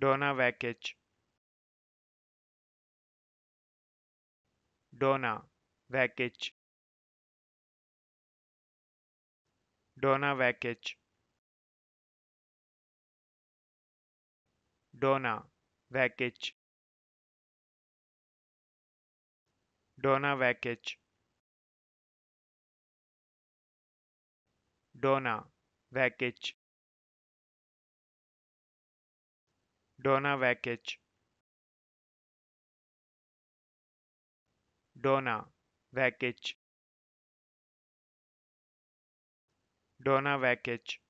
Donna Vakich Donna Vakich Donna Vakich Donna Vakich Donna Vakich Donna Vakich Dona Vekic Dona Vekic Dona Vekic